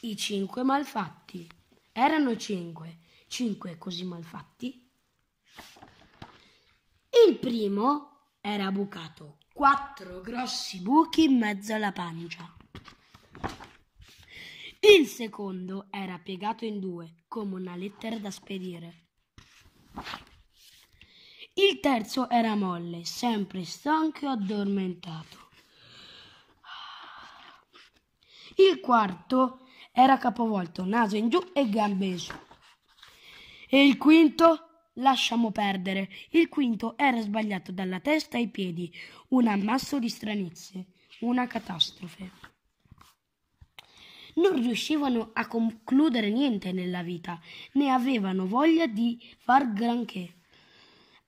I cinque malfatti. Erano cinque, cinque così malfatti. Il primo era bucato, quattro grossi buchi in mezzo alla pancia. Il secondo era piegato in due, come una lettera da spedire. Il terzo era molle, sempre stanco e addormentato. Il quarto era era capovolto, naso in giù e gambe in su. E il quinto? Lasciamo perdere. Il quinto era sbagliato dalla testa ai piedi, un ammasso di stranezze, una catastrofe. Non riuscivano a concludere niente nella vita, né avevano voglia di far granché.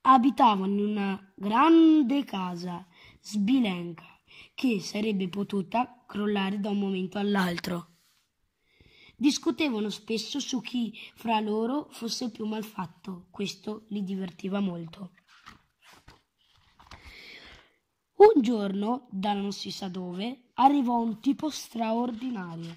Abitavano in una grande casa, sbilenca, che sarebbe potuta crollare da un momento all'altro. Discutevano spesso su chi fra loro fosse più malfatto, questo li divertiva molto. Un giorno, da non si sa dove, arrivò un tipo straordinario.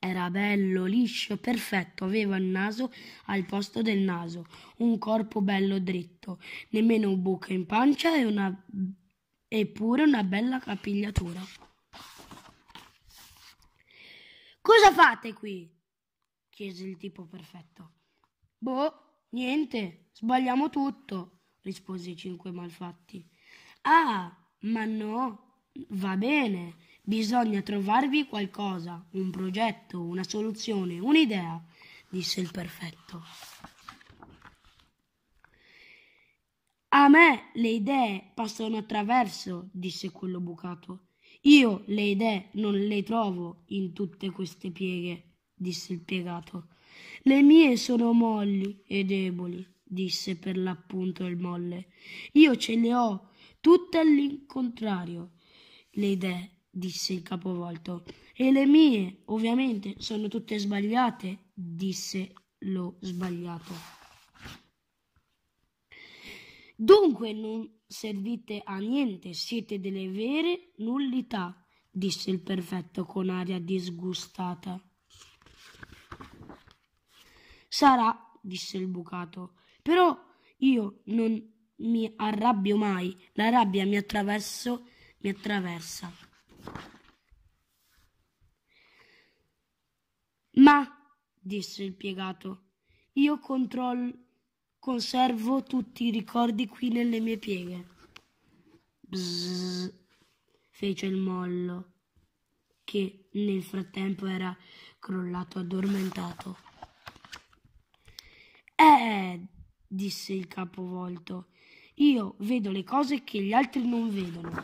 Era bello, liscio, perfetto, aveva il naso al posto del naso, un corpo bello dritto, nemmeno un buca in pancia e una... eppure una bella capigliatura. Cosa fate qui? chiese il tipo perfetto. Boh, niente, sbagliamo tutto, rispose i cinque malfatti. Ah, ma no, va bene, bisogna trovarvi qualcosa, un progetto, una soluzione, un'idea, disse il perfetto. A me le idee passano attraverso, disse quello bucato. Io le idee non le trovo in tutte queste pieghe, disse il piegato. Le mie sono molli e deboli, disse per l'appunto il molle. Io ce le ho tutte all'incontrario. Le idee, disse il capovolto. E le mie, ovviamente, sono tutte sbagliate, disse lo sbagliato. Dunque non servite a niente, siete delle vere nullità, disse il perfetto con aria disgustata. Sarà, disse il bucato, però io non mi arrabbio mai, la rabbia mi, mi attraversa. Ma, disse il piegato, io controllo Conservo tutti i ricordi qui nelle mie pieghe. Bzzz, fece il mollo, che nel frattempo era crollato addormentato. Eh, disse il capovolto, io vedo le cose che gli altri non vedono.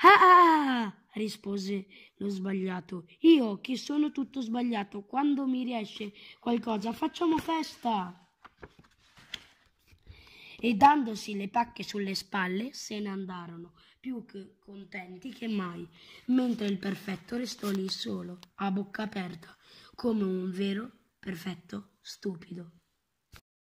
Ah! ah, ah rispose lo sbagliato. Io che sono tutto sbagliato, quando mi riesce qualcosa facciamo festa e dandosi le pacche sulle spalle se ne andarono, più che contenti che mai, mentre il perfetto restò lì solo, a bocca aperta, come un vero perfetto stupido.